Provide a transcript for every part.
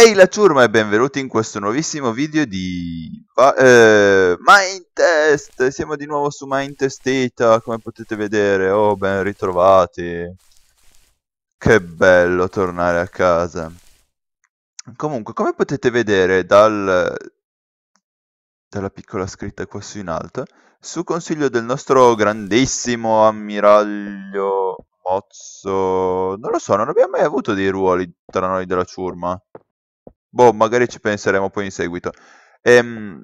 Ehi la ciurma e benvenuti in questo nuovissimo video di eh, Mindtest Siamo di nuovo su Mindtest Data come potete vedere Oh ben ritrovati Che bello tornare a casa Comunque come potete vedere dal, dalla piccola scritta qua su in alto Su consiglio del nostro grandissimo ammiraglio Mozzo Non lo so non abbiamo mai avuto dei ruoli tra noi della ciurma Boh, magari ci penseremo poi in seguito. Ehm,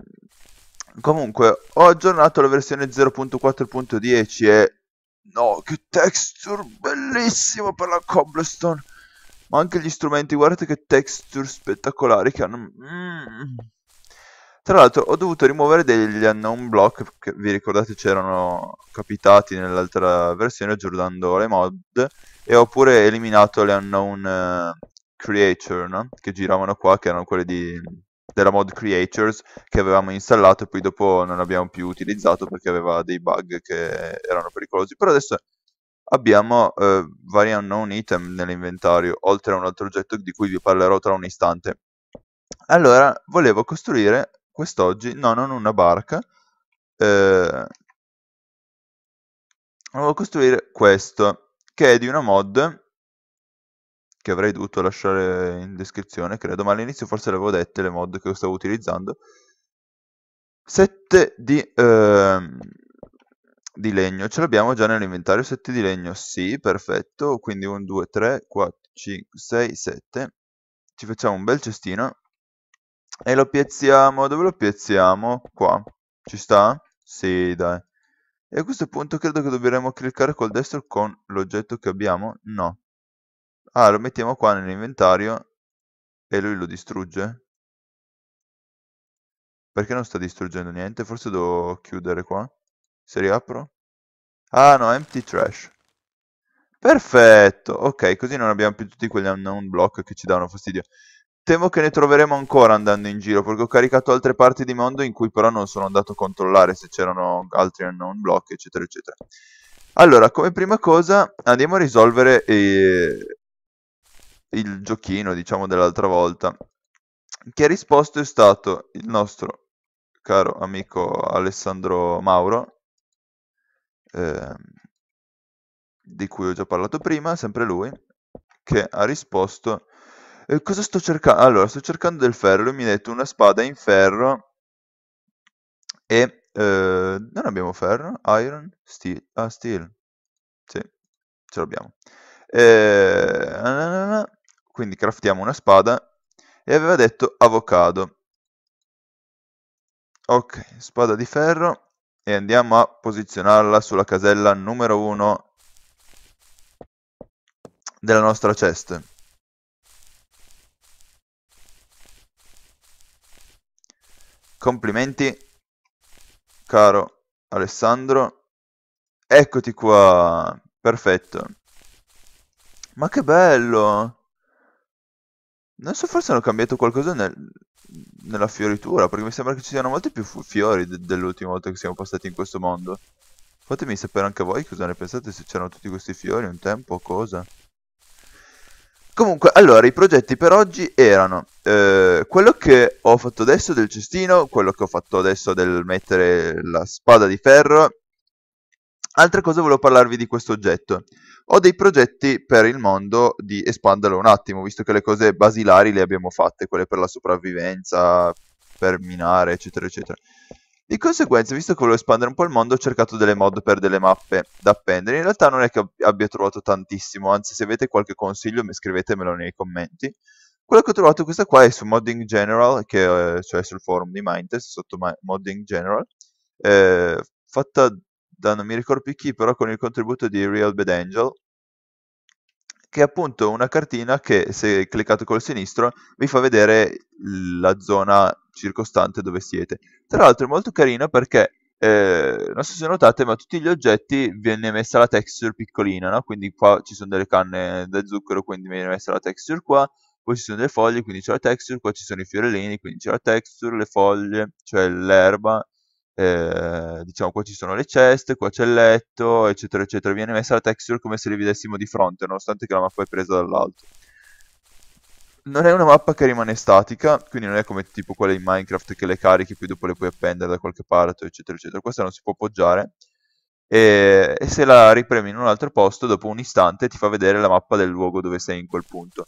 comunque, ho aggiornato la versione 0.4.10 e... No, che texture bellissima per la cobblestone! Ma anche gli strumenti, guardate che texture spettacolari che hanno... Mm. Tra l'altro ho dovuto rimuovere degli unknown block che vi ricordate c'erano capitati nell'altra versione aggiornando le mod e ho pure eliminato le unknown eh, creature no? che giravano qua, che erano quelle di, della mod creatures che avevamo installato e poi dopo non abbiamo più utilizzato perché aveva dei bug che erano pericolosi. Però adesso abbiamo eh, vari unknown item nell'inventario, oltre a un altro oggetto di cui vi parlerò tra un istante. Allora, volevo costruire quest'oggi, no, non una barca, eh, volevo costruire questo, che è di una mod che avrei dovuto lasciare in descrizione, credo, ma all'inizio forse le avevo dette le mod che stavo utilizzando. 7 di, ehm, di legno, ce l'abbiamo già nell'inventario, 7 di legno, sì, perfetto, quindi 1, 2, 3, 4, 5, 6, 7, ci facciamo un bel cestino e lo piazziamo, dove lo piazziamo? Qua, ci sta? Sì, dai. E a questo punto credo che dovremmo cliccare col destro con l'oggetto che abbiamo? No, Ah, lo mettiamo qua nell'inventario e lui lo distrugge? Perché non sta distruggendo niente? Forse devo chiudere qua. Se riapro? Ah no, empty trash. Perfetto, ok, così non abbiamo più tutti quegli unknown block che ci danno fastidio. Temo che ne troveremo ancora andando in giro, perché ho caricato altre parti di mondo in cui però non sono andato a controllare se c'erano altri unknown block, eccetera, eccetera. Allora, come prima cosa, andiamo a risolvere eh, il giochino, diciamo, dell'altra volta. Che ha risposto è stato il nostro caro amico Alessandro Mauro, eh, di cui ho già parlato prima, sempre lui, che ha risposto... Eh, cosa sto cercando? Allora, sto cercando del ferro, lui mi ha detto una spada in ferro e... Eh, non abbiamo ferro, iron, steel, ah, steel, sì, ce l'abbiamo. Eh, quindi craftiamo una spada, e aveva detto avocado. Ok, spada di ferro, e andiamo a posizionarla sulla casella numero 1 della nostra chest. Complimenti, caro Alessandro. Eccoti qua, perfetto. Ma che bello! Non so, forse hanno cambiato qualcosa nel, nella fioritura, perché mi sembra che ci siano molti più fiori de dell'ultima volta che siamo passati in questo mondo. Fatemi sapere anche voi cosa ne pensate, se c'erano tutti questi fiori un tempo o cosa. Comunque, allora, i progetti per oggi erano eh, quello che ho fatto adesso del cestino, quello che ho fatto adesso del mettere la spada di ferro Altra cosa volevo parlarvi di questo oggetto. Ho dei progetti per il mondo di espanderlo un attimo, visto che le cose basilari le abbiamo fatte, quelle per la sopravvivenza, per minare, eccetera, eccetera. Di conseguenza, visto che volevo espandere un po' il mondo, ho cercato delle mod per delle mappe da appendere. In realtà non è che abbia trovato tantissimo, anzi se avete qualche consiglio scrivetemelo nei commenti. Quello che ho trovato questa qua è su Modding General, che, eh, cioè sul forum di Mindtest, sotto Modding General, eh, fatta da non mi ricordo più chi, però con il contributo di Real Bad Angel, che è appunto una cartina che se cliccate col sinistro vi fa vedere la zona circostante dove siete. Tra l'altro è molto carina perché, eh, non so se notate, ma tutti gli oggetti viene messa la texture piccolina, no? quindi qua ci sono delle canne da zucchero, quindi viene messa la texture qua, poi ci sono delle foglie, quindi c'è la texture, qua ci sono i fiorellini, quindi c'è la texture, le foglie, cioè l'erba, Ehm, diciamo qua ci sono le ceste, qua c'è il letto, eccetera, eccetera. Viene messa la texture come se li vedessimo di fronte, nonostante che la mappa è presa dall'alto. Non è una mappa che rimane statica, quindi non è come tipo quelle in Minecraft che le carichi, poi dopo le puoi appendere da qualche parte, eccetera, eccetera. Questa non si può appoggiare. E, e se la ripremi in un altro posto, dopo un istante ti fa vedere la mappa del luogo dove sei in quel punto.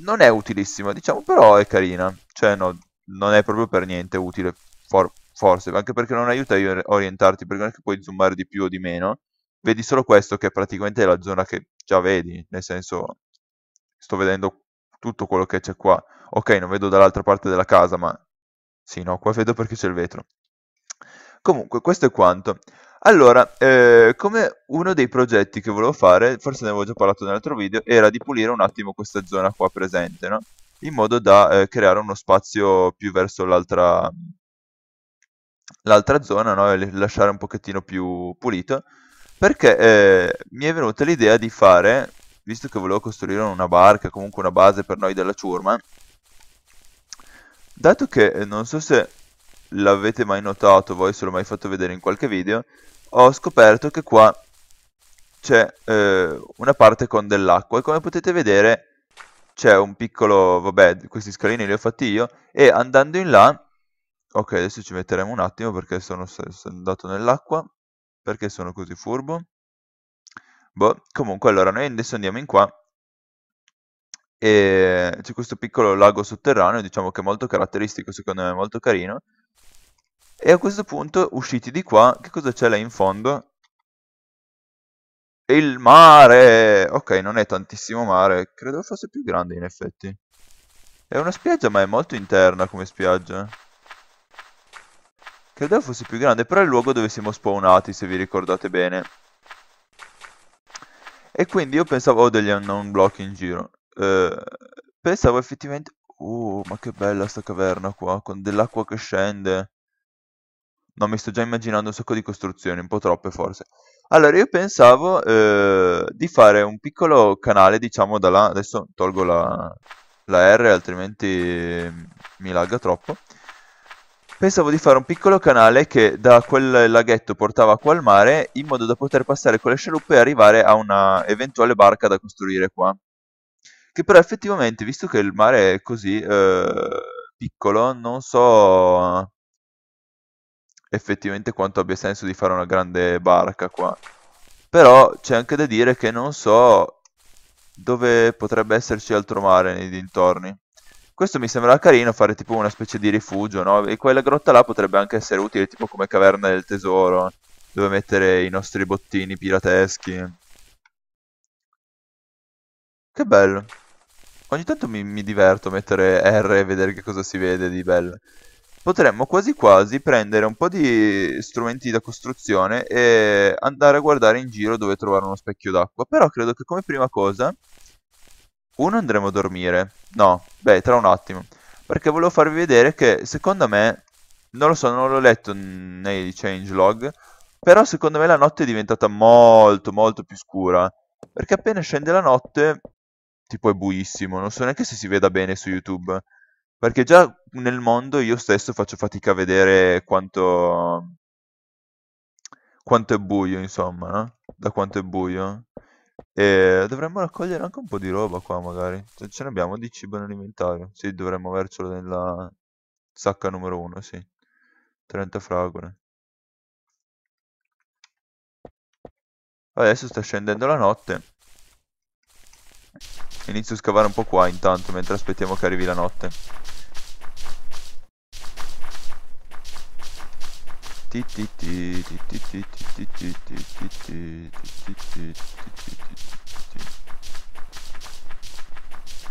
Non è utilissima, diciamo, però è carina. Cioè, no, non è proprio per niente utile for forse, anche perché non aiuta a orientarti, perché non è che puoi zoomare di più o di meno, vedi solo questo che è praticamente la zona che già vedi, nel senso sto vedendo tutto quello che c'è qua, ok non vedo dall'altra parte della casa, ma sì no, qua vedo perché c'è il vetro. Comunque questo è quanto. Allora, eh, come uno dei progetti che volevo fare, forse ne avevo già parlato nell'altro video, era di pulire un attimo questa zona qua presente, no? in modo da eh, creare uno spazio più verso l'altra l'altra zona, no? e lasciare un pochettino più pulito, perché eh, mi è venuta l'idea di fare, visto che volevo costruire una barca, comunque una base per noi della ciurma, dato che eh, non so se l'avete mai notato voi, se l'ho mai fatto vedere in qualche video, ho scoperto che qua c'è eh, una parte con dell'acqua e come potete vedere c'è un piccolo, vabbè, questi scalini li ho fatti io e andando in là Ok, adesso ci metteremo un attimo perché sono, sono andato nell'acqua. Perché sono così furbo? Boh, comunque allora noi adesso andiamo in qua e c'è questo piccolo lago sotterraneo, diciamo che è molto caratteristico, secondo me molto carino. E a questo punto, usciti di qua, che cosa c'è là in fondo? Il mare! Ok, non è tantissimo mare, credo fosse più grande in effetti. È una spiaggia ma è molto interna come spiaggia. Credevo fosse più grande, però è il luogo dove siamo spawnati, se vi ricordate bene. E quindi io pensavo... Ho degli unknown block in giro. Eh, pensavo effettivamente... Oh, ma che bella sta caverna qua, con dell'acqua che scende. No, mi sto già immaginando un sacco di costruzioni, un po' troppe forse. Allora, io pensavo eh, di fare un piccolo canale, diciamo, da là. Adesso tolgo la, la R, altrimenti mi lagga troppo pensavo di fare un piccolo canale che da quel laghetto portava qua al mare in modo da poter passare con le scialuppe e arrivare a una eventuale barca da costruire qua. Che però effettivamente, visto che il mare è così eh, piccolo, non so effettivamente quanto abbia senso di fare una grande barca qua. Però c'è anche da dire che non so dove potrebbe esserci altro mare nei dintorni. Questo mi sembrava carino, fare tipo una specie di rifugio, no? E quella grotta là potrebbe anche essere utile, tipo come caverna del tesoro, dove mettere i nostri bottini pirateschi. Che bello. Ogni tanto mi, mi diverto a mettere R e vedere che cosa si vede di bello potremmo quasi quasi prendere un po' di strumenti da costruzione e andare a guardare in giro dove trovare uno specchio d'acqua. Però credo che come prima cosa uno andremo a dormire. No, beh, tra un attimo. Perché volevo farvi vedere che, secondo me, non lo so, non l'ho letto nei changelog, però secondo me la notte è diventata molto, molto più scura. Perché appena scende la notte, tipo è buissimo, non so neanche se si veda bene su YouTube. Perché già nel mondo io stesso faccio fatica a vedere quanto... Quanto è buio, insomma, no? Da quanto è buio. E dovremmo raccogliere anche un po' di roba qua magari. Se ce ne abbiamo di cibo in alimentario. Sì, dovremmo avercelo nella sacca numero 1, sì. 30 fragole. Adesso sta scendendo la notte. Inizio a scavare un po' qua intanto mentre aspettiamo che arrivi la notte.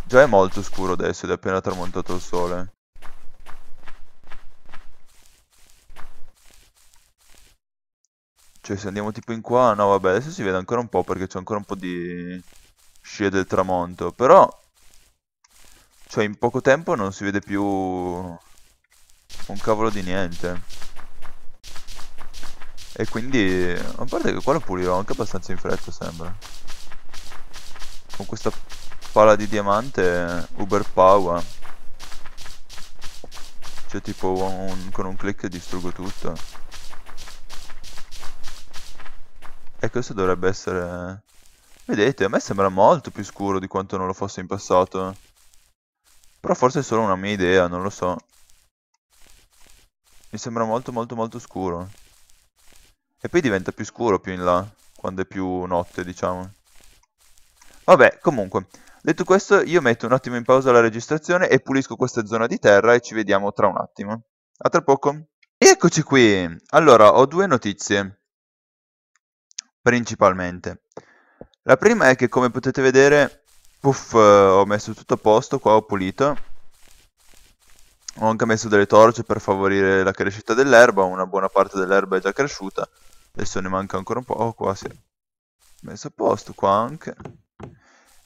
Già è molto scuro adesso ed è appena tramontato il sole. Cioè se andiamo tipo in qua, no vabbè adesso si vede ancora un po' perché c'è ancora un po' di scie del tramonto, però... Cioè in poco tempo non si vede più un cavolo di niente. E quindi... A parte che qua lo pulirò anche abbastanza in fretta sembra Con questa pala di diamante Uber power Cioè tipo un, con un clic distruggo tutto E questo dovrebbe essere... Vedete, a me sembra molto più scuro di quanto non lo fosse in passato Però forse è solo una mia idea, non lo so Mi sembra molto molto molto scuro e poi diventa più scuro più in là, quando è più notte, diciamo. Vabbè, comunque, detto questo, io metto un attimo in pausa la registrazione e pulisco questa zona di terra e ci vediamo tra un attimo. A tra poco. E eccoci qui! Allora, ho due notizie, principalmente. La prima è che, come potete vedere, puff, ho messo tutto a posto, qua ho pulito. Ho anche messo delle torce per favorire la crescita dell'erba, una buona parte dell'erba è già cresciuta. Adesso ne manca ancora un po'. Oh, qua si è messo a posto, qua anche.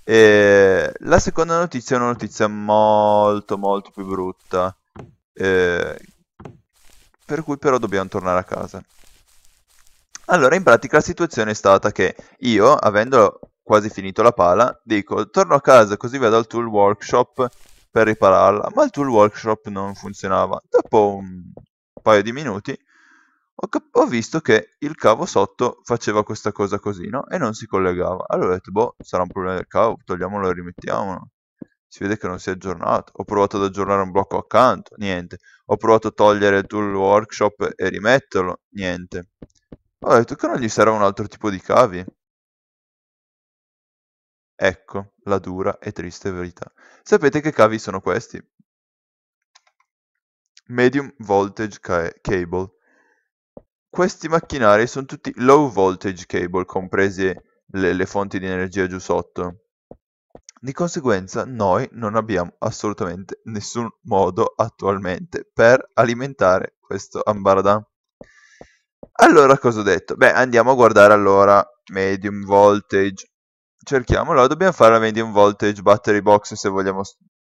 E la seconda notizia è una notizia molto molto più brutta. Eh, per cui però dobbiamo tornare a casa. Allora, in pratica la situazione è stata che io, avendo quasi finito la pala, dico torno a casa così vado al tool workshop per ripararla, ma il tool workshop non funzionava. Dopo un paio di minuti ho, cap- ho, visto che il cavo sotto faceva questa cosa così, no? E non si collegava. Allora ho detto, boh, sarà un problema del cavo, togliamolo e rimettiamolo. Si vede che non si è aggiornato. Ho provato ad aggiornare un blocco accanto, niente. Ho provato a togliere tool workshop e rimetterlo, niente. Ho detto che non gli sarà un altro tipo di cavi. Ecco la dura e triste verità. Sapete che cavi sono questi? Medium Voltage ca- Cable. Questi macchinari sono tutti low voltage cable, comprese le, le fonti di energia giù sotto. Di conseguenza noi non abbiamo assolutamente nessun modo attualmente per alimentare questo ambaradan. Allora cosa ho detto? Beh andiamo a guardare allora medium voltage. Cerchiamolo, dobbiamo fare la medium voltage battery box se vogliamo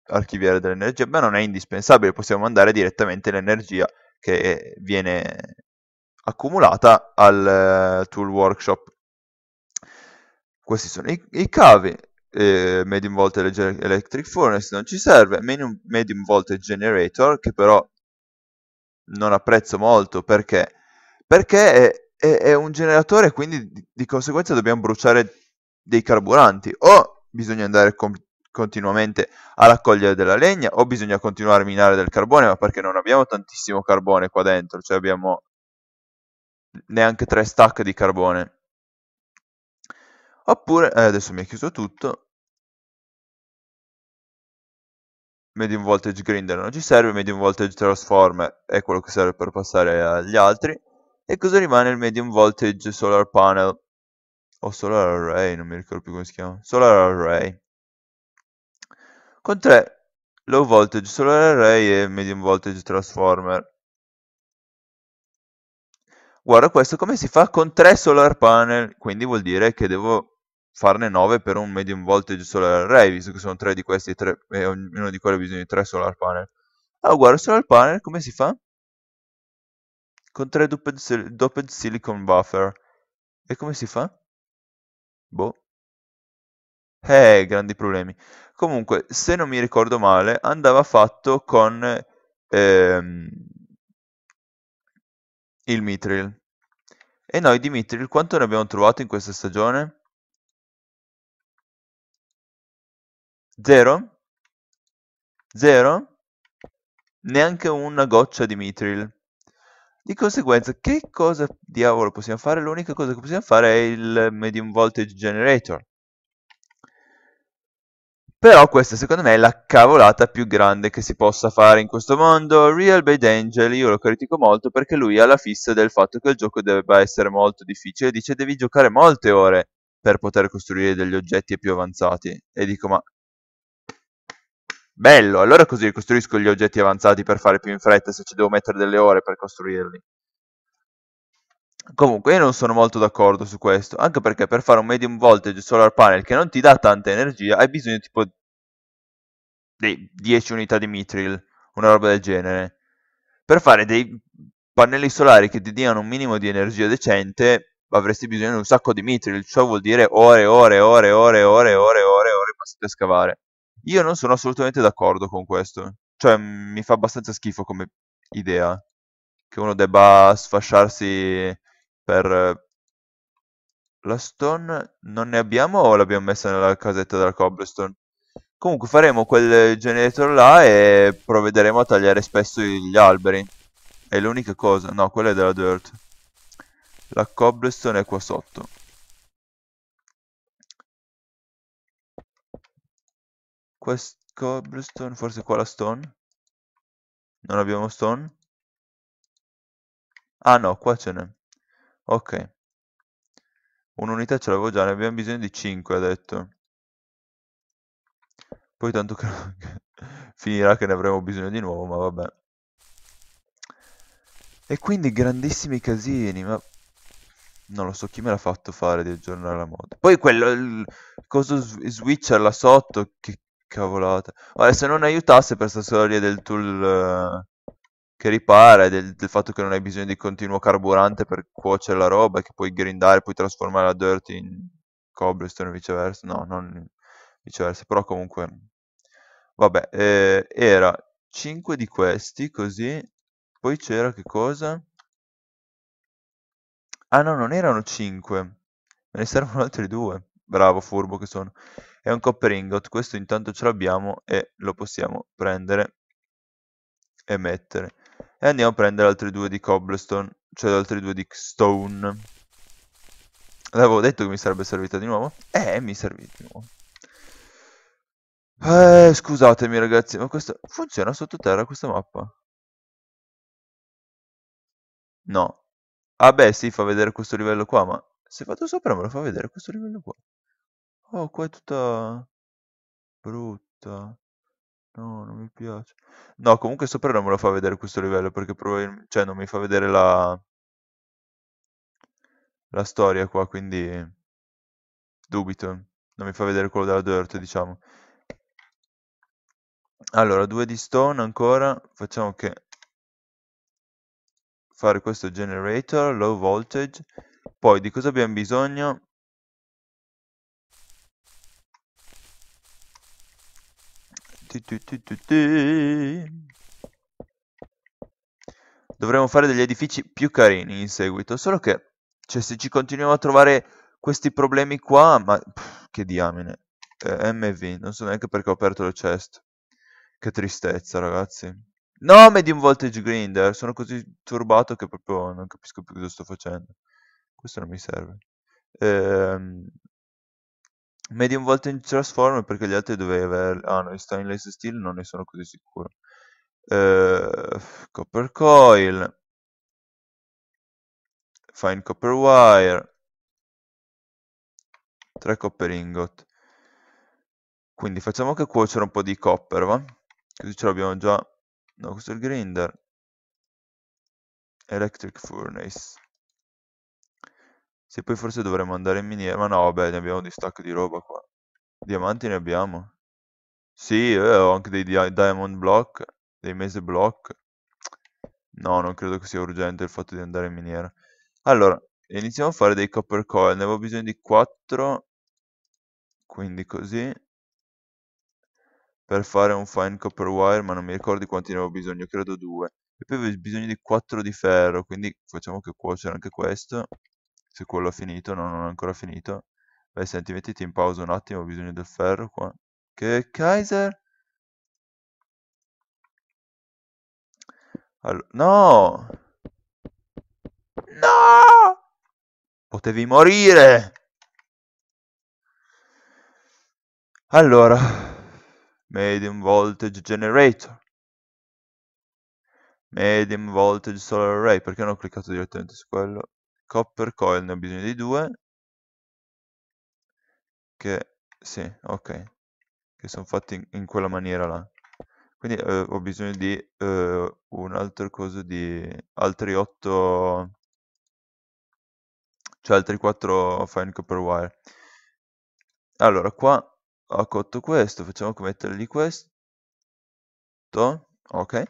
archiviare dell'energia, Beh, non è indispensabile, possiamo mandare direttamente l'energia che viene accumulata al uh, tool workshop. Questi sono i, i cavi, eh, medium voltage electric furnace non ci serve, medium, medium voltage generator che però non apprezzo molto perché, perché è, è, è un generatore quindi di, di, conseguenza dobbiamo bruciare dei carburanti o bisogna andare com- continuamente a raccogliere della legna o bisogna continuare a minare del carbone ma perché non abbiamo tantissimo carbone qua dentro, cioè abbiamo neanche 3 stack di carbone. Oppure, eh, adesso mi è chiuso tutto, medium voltage grinder non ci serve, medium voltage transformer è quello che serve per passare agli altri, e cosa rimane il medium voltage solar panel, o solar array, non mi ricordo più come si chiama, solar array, con 3 low voltage solar array e medium voltage transformer guarda questo come si fa con tre solar panel, quindi vuol dire che devo farne 9 per un medium voltage solar array, visto che sono tre di questi tre, e ognuno di quelli ha bisogno di tre solar panel. Allora ah, guarda il solar panel come si fa? Con tre doped, doped silicon buffer. E come si fa? Boh. Eh, grandi problemi. Comunque, se non mi ricordo male, andava fatto con... Ehm, il Mithril. E noi di Mithril quanto ne abbiamo trovato in questa stagione? 0? 0? Neanche una goccia di Mithril. Di conseguenza, che cosa diavolo possiamo fare? L'unica cosa che possiamo fare è il medium voltage generator. Però questa secondo me è la cavolata più grande che si possa fare in questo mondo. Real Bad Angel io lo critico molto perché lui ha la fissa del fatto che il gioco debba essere molto difficile. Dice devi giocare molte ore per poter costruire degli oggetti più avanzati. E dico ma... Bello, allora così costruisco gli oggetti avanzati per fare più in fretta se ci devo mettere delle ore per costruirli. Comunque, io non sono molto d'accordo su questo, anche perché per fare un medium voltage solar panel che non ti dà tanta energia, hai bisogno tipo di 10 unità di mitril, una roba del genere. Per fare dei pannelli solari che ti diano un minimo di energia decente, avresti bisogno di un sacco di mitril, ciò vuol dire ore, ore, ore, ore, ore, ore, ore, ore passate a scavare. Io non sono assolutamente d'accordo con questo, cioè mi fa abbastanza schifo come idea che uno debba sfasciarsi per eh, la stone non ne abbiamo o l'abbiamo messa nella casetta della cobblestone? Comunque faremo quel generator là e provvederemo a tagliare spesso gli alberi. È l'unica cosa. No, quella è della dirt. La cobblestone è qua sotto. Quest cobblestone, forse qua la stone. Non abbiamo stone. Ah no, qua ce n'è. Ok. Un'unità ce l'avevo già, ne abbiamo bisogno di 5, ha detto. Poi tanto che finirà che ne avremo bisogno di nuovo, ma vabbè. E quindi grandissimi casini, ma... Non lo so chi me l'ha fatto fare di aggiornare la mod. Poi quello... Il... Cosa switcher là sotto? Che cavolata. Vabbè, se non aiutasse per sta storia del tool... Eh, che ripara del, del, fatto che non hai bisogno di continuo carburante per cuocere la roba e che puoi grindare, puoi trasformare la dirt in cobblestone e viceversa, no, non viceversa, però comunque vabbè, eh, era 5 di questi così, poi c'era che cosa? Ah no, non erano 5, me ne servono altri due, bravo furbo che sono. È un copper ingot, questo intanto ce l'abbiamo e lo possiamo prendere e mettere. E andiamo a prendere altri due di cobblestone, cioè altri due di stone. L'avevo detto che mi sarebbe servita di nuovo? Eh, mi servì di nuovo. Eh, scusatemi ragazzi, ma questo... Funziona sottoterra questa mappa? No. Ah beh, si sì, fa vedere questo livello qua, ma... Se vado sopra me lo fa vedere questo livello qua. Oh, qua è tutta... Brutta. No, non mi piace. No, comunque sopra non me lo fa vedere questo livello perché probabilmente, cioè non mi fa vedere la la storia qua, quindi dubito. Non mi fa vedere quello della Dirt, diciamo. Allora, due di stone ancora, facciamo che fare questo generator, low voltage. Poi di cosa abbiamo bisogno? Dovremmo fare degli edifici più carini in seguito, solo che cioè, se ci continuiamo a trovare questi problemi qua, ma pff, che diamine. Eh, MV, non so neanche perché ho aperto le chest. Che tristezza, ragazzi. No, medium voltage grinder. Sono così turbato che proprio non capisco più cosa sto facendo. Questo non mi serve. Ehm, Medium Voltage Transformer perché gli altri dovevi avere... Ah no, in Stainless Steel non ne sono così sicuro. Uh, copper Coil. Fine Copper Wire. 3 copper ingot. Quindi facciamo che cuocere un po' di copper, va? Così ce l'abbiamo già. No, questo è il grinder. Electric Furnace. Se poi forse dovremmo andare in miniera. Ma no, vabbè, ne abbiamo di stack di roba qua. Diamanti ne abbiamo. Sì, eh, ho anche dei dia diamond block, dei mese block. No, non credo che sia urgente il fatto di andare in miniera. Allora, iniziamo a fare dei copper coil. Ne avevo bisogno di 4. Quindi così. Per fare un fine copper wire, ma non mi ricordo quanti ne avevo bisogno, credo 2. E poi avevo bisogno di 4 di ferro, quindi facciamo che cuocere anche questo se quello è finito, no, non è ancora finito. Beh, senti, mettiti in pausa un attimo, ho bisogno del ferro qua. Che Kaiser? Allora, no! No! Potevi morire! Allora, medium voltage generator. Medium voltage solar array, perché non ho cliccato direttamente su quello? copper coil ne ho bisogno di due che sì, ok che sono fatti in, in quella maniera là quindi eh, ho bisogno di eh, un altro coso di altri 8 cioè altri 4 fine copper wire allora qua ho cotto questo facciamo che mettergli questo ok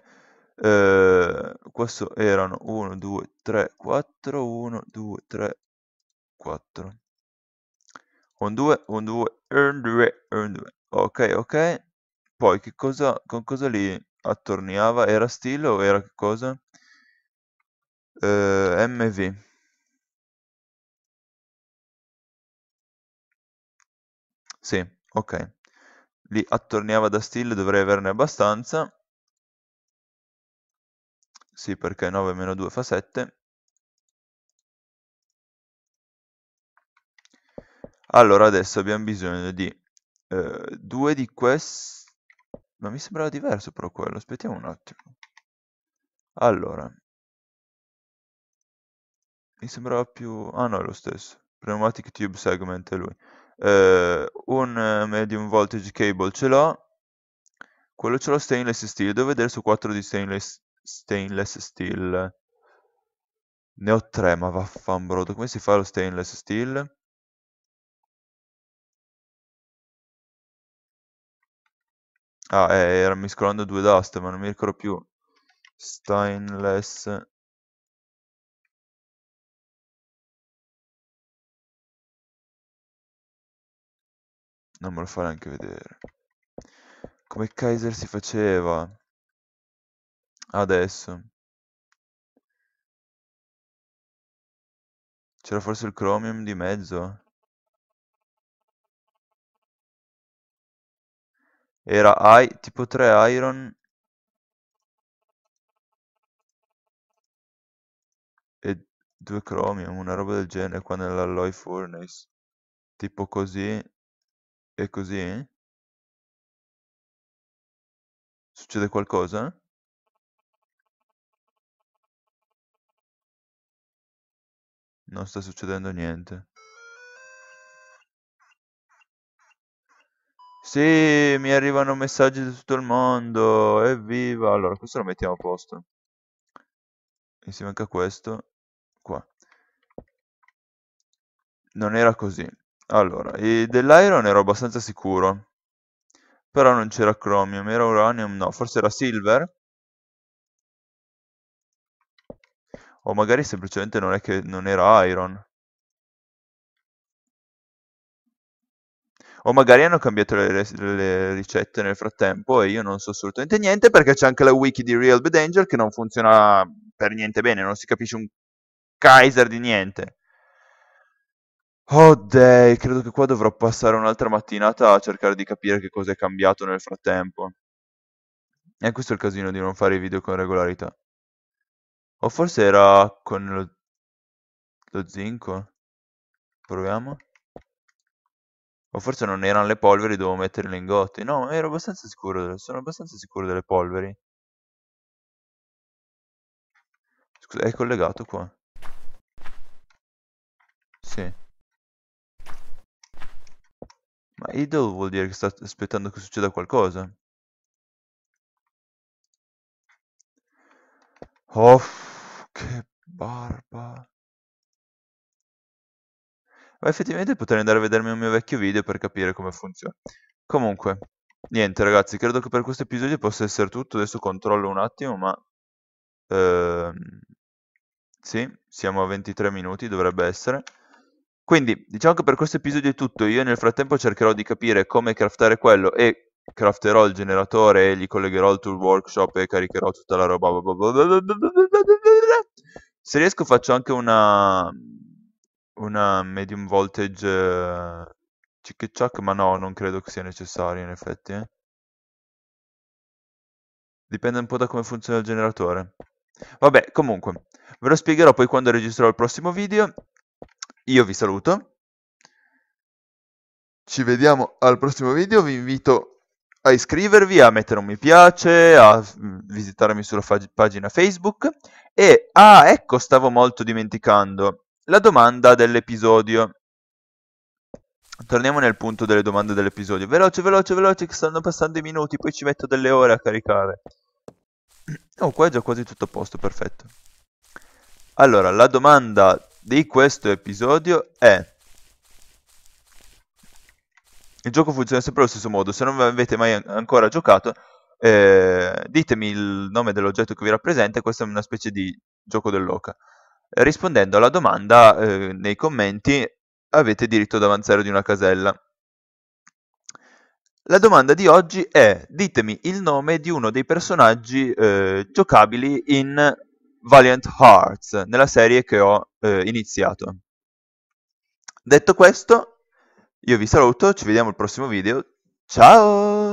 eh, questo erano 1, 2, 3, 4, 1, 2, 3, 4. 1, 2, 1, 2, 1, 2, 1, 2. Ok, ok. Poi che cosa, con cosa li attorniava? Era stile o era che cosa? Eh, MV. Sì, ok. Li attorniava da stile, dovrei averne abbastanza. Sì, perché 9 meno 2 fa 7. Allora, adesso abbiamo bisogno di eh, due di questi... Ma mi sembrava diverso però quello, aspettiamo un attimo. Allora. Mi sembrava più... Ah no, è lo stesso. Pneumatic Tube Segment è lui. Eh, un medium voltage cable ce l'ho. Quello ce l'ho stainless steel. Devo vedere su 4 di stainless stainless steel. Ne ho tre, ma vaffanbrodo. Come si fa lo stainless steel? Ah, eh, era miscolando due dust ma non mi ricordo più. Stainless... Non me lo fa neanche vedere. Come Kaiser si faceva? adesso. C'era forse il chromium di mezzo? Era tipo 3 iron e 2 chromium, una roba del genere qua nell'alloy furnace. Tipo così e così. Succede qualcosa? Non sta succedendo niente. Sì, mi arrivano messaggi da tutto il mondo. Evviva! Allora, questo lo mettiamo a posto. Insieme anche a questo. Qua. Non era così. Allora, dell'iron ero abbastanza sicuro. Però non c'era chromium, era uranium, no, forse era silver. O magari semplicemente non è che non era Iron. O magari hanno cambiato le, le ricette nel frattempo e io non so assolutamente niente perché c'è anche la wiki di Real Bad Angel che non funziona per niente bene, non si capisce un Kaiser di niente. Oh dei, credo che qua dovrò passare un'altra mattinata a cercare di capire che cosa è cambiato nel frattempo. E questo è il casino di non fare i video con regolarità. O forse era con lo, lo zinco? Proviamo. O forse non erano le polveri, dovevo mettere le gotti. No, ero abbastanza sicuro, sono abbastanza sicuro delle polveri. Scusa, è collegato qua? Sì. Ma idle vuol dire che sta aspettando che succeda qualcosa. Oh, che barba. Ma effettivamente potrei andare a vedermi un mio vecchio video per capire come funziona. Comunque, niente ragazzi, credo che per questo episodio possa essere tutto. Adesso controllo un attimo, ma... Ehm, sì, siamo a 23 minuti, dovrebbe essere. Quindi, diciamo che per questo episodio è tutto. Io nel frattempo cercherò di capire come craftare quello e crafterò il generatore e gli collegherò il tool workshop e caricherò tutta la roba. Se riesco faccio anche una, una medium voltage uh, chuck, ma no, non credo che sia necessario in effetti. Dipende un po' da come funziona il generatore. Vabbè, comunque, ve lo spiegherò poi quando registrerò il prossimo video. Io vi saluto. Ci vediamo al prossimo video, vi invito a iscrivervi, a mettere un mi piace, a visitarmi sulla fag- pagina Facebook e, ah ecco, stavo molto dimenticando, la domanda dell'episodio. Torniamo nel punto delle domande dell'episodio. Veloce, veloce, veloce, che stanno passando i minuti, poi ci metto delle ore a caricare. Oh, qua è già quasi tutto a posto, perfetto. Allora, la domanda di questo episodio è il gioco funziona sempre allo stesso modo. Se non avete mai ancora giocato, eh, ditemi il nome dell'oggetto che vi rappresenta, questa è una specie di gioco dell'oca. Rispondendo alla domanda eh, nei commenti avete diritto ad avanzare di una casella. La domanda di oggi è ditemi il nome di uno dei personaggi eh, giocabili in Valiant Hearts, nella serie che ho eh, iniziato. Detto questo, io vi saluto, ci vediamo al prossimo video, ciao!